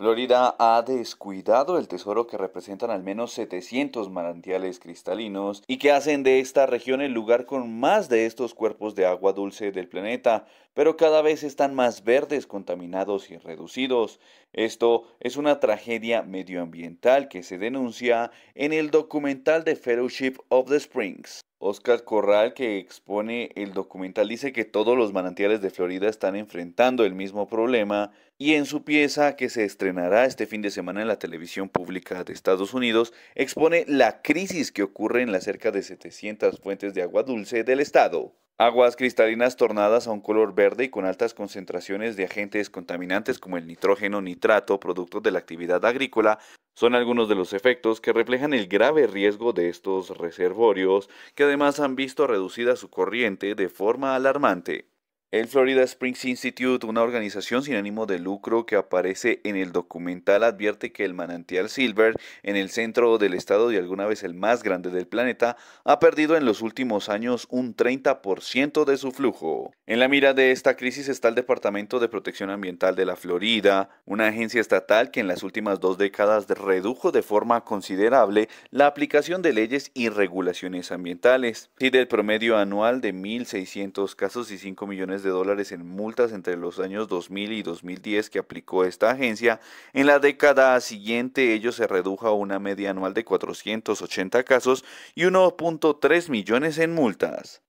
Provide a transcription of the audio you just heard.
Florida ha descuidado el tesoro que representan al menos 700 manantiales cristalinos y que hacen de esta región el lugar con más de estos cuerpos de agua dulce del planeta, pero cada vez están más verdes, contaminados y reducidos. Esto es una tragedia medioambiental que se denuncia en el documental de Fellowship of the Springs. Oscar Corral, que expone el documental, dice que todos los manantiales de Florida están enfrentando el mismo problema y en su pieza, que se estrenará este fin de semana en la televisión pública de Estados Unidos, expone la crisis que ocurre en las cerca de 700 fuentes de agua dulce del estado. Aguas cristalinas tornadas a un color verde y con altas concentraciones de agentes contaminantes como el nitrógeno nitrato, productos de la actividad agrícola, son algunos de los efectos que reflejan el grave riesgo de estos reservorios, que además han visto reducida su corriente de forma alarmante. El Florida Springs Institute, una organización sin ánimo de lucro que aparece en el documental, advierte que el manantial Silver, en el centro del estado y alguna vez el más grande del planeta, ha perdido en los últimos años un 30% de su flujo. En la mira de esta crisis está el Departamento de Protección Ambiental de la Florida, una agencia estatal que en las últimas dos décadas redujo de forma considerable la aplicación de leyes y regulaciones ambientales. Y del promedio anual de 1.600 casos y 5 millones de dólares en multas entre los años 2000 y 2010 que aplicó esta agencia, en la década siguiente ello se redujo a una media anual de 480 casos y 1.3 millones en multas.